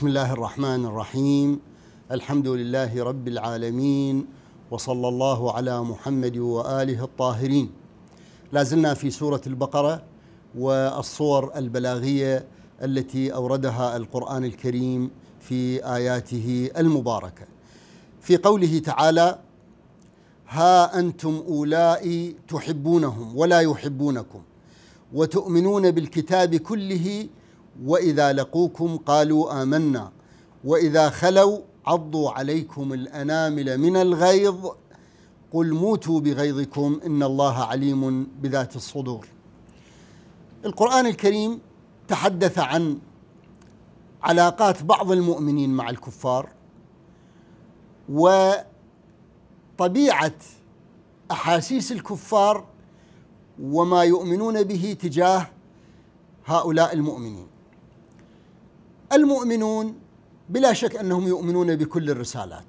بسم الله الرحمن الرحيم الحمد لله رب العالمين وصلى الله على محمد واله الطاهرين لازلنا في سوره البقره والصور البلاغيه التي اوردها القران الكريم في اياته المباركه في قوله تعالى ها انتم اولئك تحبونهم ولا يحبونكم وتؤمنون بالكتاب كله واذا لقوكم قالوا امنا واذا خلوا عضوا عليكم الانامل من الغيظ قل موتوا بغيظكم ان الله عليم بذات الصدور. القران الكريم تحدث عن علاقات بعض المؤمنين مع الكفار وطبيعه احاسيس الكفار وما يؤمنون به تجاه هؤلاء المؤمنين المؤمنون بلا شك انهم يؤمنون بكل الرسالات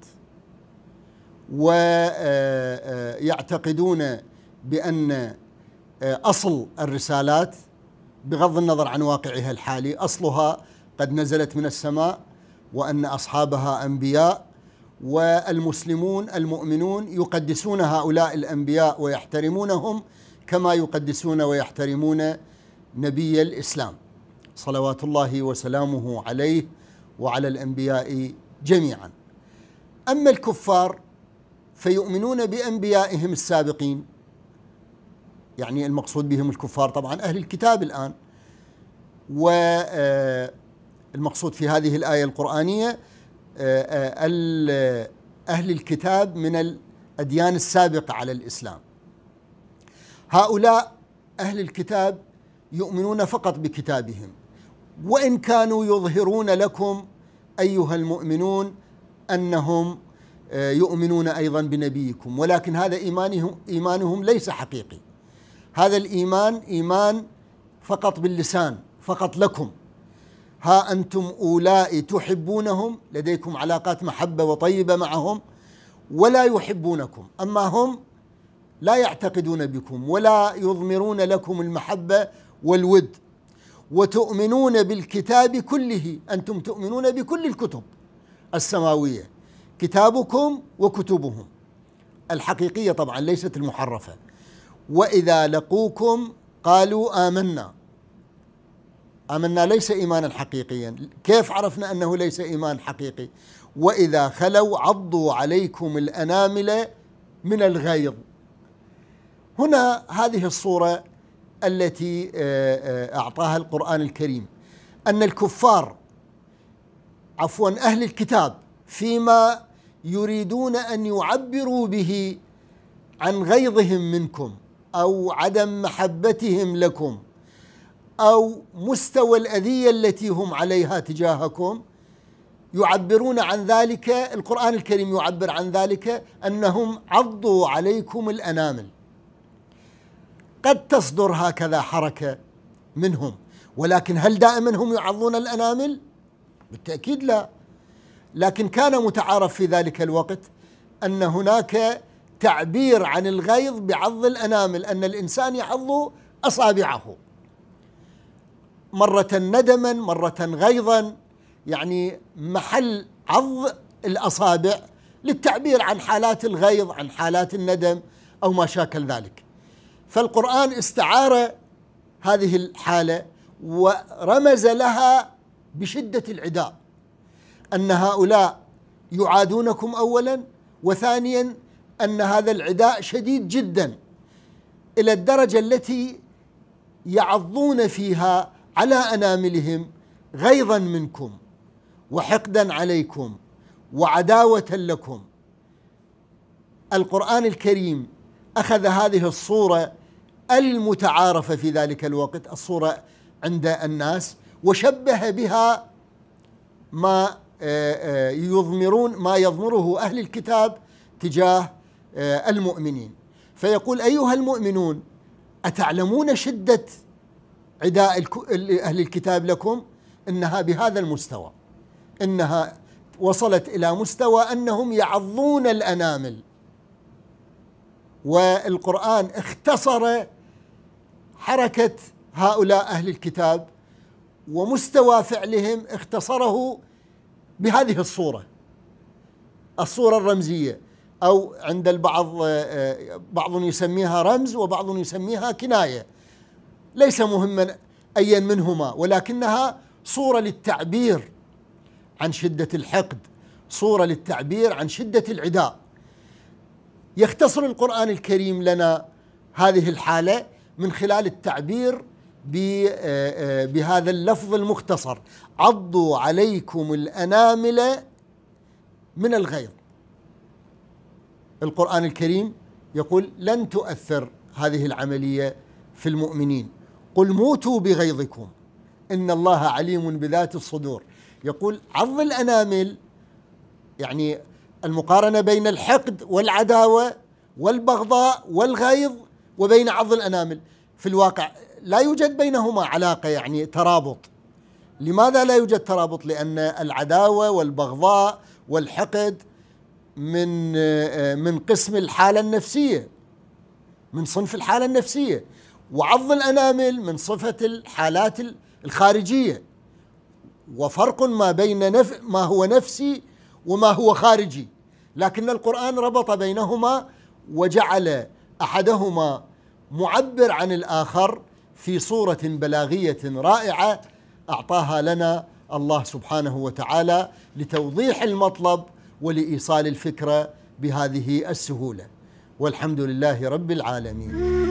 ويعتقدون آه، آه، بان آه، اصل الرسالات بغض النظر عن واقعها الحالي اصلها قد نزلت من السماء وان اصحابها انبياء والمسلمون المؤمنون يقدسون هؤلاء الانبياء ويحترمونهم كما يقدسون ويحترمون نبي الاسلام صلوات الله وسلامه عليه وعلى الانبياء جميعا. اما الكفار فيؤمنون بانبيائهم السابقين يعني المقصود بهم الكفار طبعا اهل الكتاب الان والمقصود آه، في هذه الايه القرانيه آه، آه، اهل الكتاب من الاديان السابقه على الاسلام. هؤلاء اهل الكتاب يؤمنون فقط بكتابهم وان كانوا يظهرون لكم ايها المؤمنون انهم آه، يؤمنون ايضا بنبيكم ولكن هذا ايمانهم ايمانهم ليس حقيقي هذا الايمان ايمان فقط باللسان فقط لكم ها انتم اولاء تحبونهم لديكم علاقات محبه وطيبه معهم ولا يحبونكم اما هم لا يعتقدون بكم ولا يضمرون لكم المحبه والود وتؤمنون بالكتاب كله انتم تؤمنون بكل الكتب السماويه كتابكم وكتبهم الحقيقيه طبعا ليست المحرفه واذا لقوكم قالوا امنا امنا ليس ايمانا حقيقيا كيف عرفنا انه ليس ايمان حقيقي واذا خلوا عضوا عليكم الانامل من الغيظ هنا هذه الصوره التي آه، آه، اعطاها القران الكريم ان الكفار عفوا اهل الكتاب فيما يريدون ان يعبروا به عن غيظهم منكم او عدم محبتهم لكم او مستوى الاذيه التي هم عليها تجاهكم يعبرون عن ذلك القران الكريم يعبر عن ذلك انهم عضوا عليكم الانامل قد تصدر هكذا حركه منهم ولكن هل دائما هم يعضون الانامل؟ بالتاكيد لا لكن كان متعارف في ذلك الوقت ان هناك تعبير عن الغيظ بعض الانامل ان الانسان يعض اصابعه مره ندما مره غيظا يعني محل عض الاصابع للتعبير عن حالات الغيظ عن حالات الندم او ما شاكل ذلك فالقرآن استعار هذه الحالة ورمز لها بشدة العداء أن هؤلاء يعادونكم أولا وثانيا أن هذا العداء شديد جدا إلى الدرجة التي يعضون فيها على أناملهم غيظا منكم وحقدا عليكم وعداوة لكم القرآن الكريم أخذ هذه الصورة المتعارفة في ذلك الوقت الصورة عند الناس وشبه بها ما آه، آه، يضمرون ما يضمره أهل الكتاب تجاه آه، المؤمنين فيقول أيها المؤمنون أتعلمون شدة عداء أهل الكتاب لكم إنها بهذا المستوى إنها وصلت إلى مستوى أنهم يعضون الأنامل والقرآن اختصر حركه هؤلاء اهل الكتاب ومستوى فعلهم اختصره بهذه الصوره الصوره الرمزيه او عند البعض بعض يسميها رمز وبعض يسميها كنايه ليس مهما ايا منهما ولكنها صوره للتعبير عن شده الحقد صوره للتعبير عن شده العداء يختصر القران الكريم لنا هذه الحاله من خلال التعبير آه، آه، بهذا اللفظ المختصر عضوا عليكم الانامل من الغيظ القران الكريم يقول لن تؤثر هذه العمليه في المؤمنين قل موتوا بغيظكم ان الله عليم بذات الصدور يقول عض الانامل يعني المقارنه بين الحقد والعداوه والبغضاء والغيظ وبين عض الانامل في الواقع لا يوجد بينهما علاقه يعني ترابط لماذا لا يوجد ترابط لان العداوه والبغضاء والحقد من من قسم الحاله النفسيه من صنف الحاله النفسيه وعض الانامل من صفه الحالات الخارجيه وفرق ما بين نف ما هو نفسي وما هو خارجي لكن القرآن ربط بينهما وجعل احدهما معبر عن الاخر في صوره بلاغيه رائعه اعطاها لنا الله سبحانه وتعالى لتوضيح المطلب ولايصال الفكره بهذه السهوله والحمد لله رب العالمين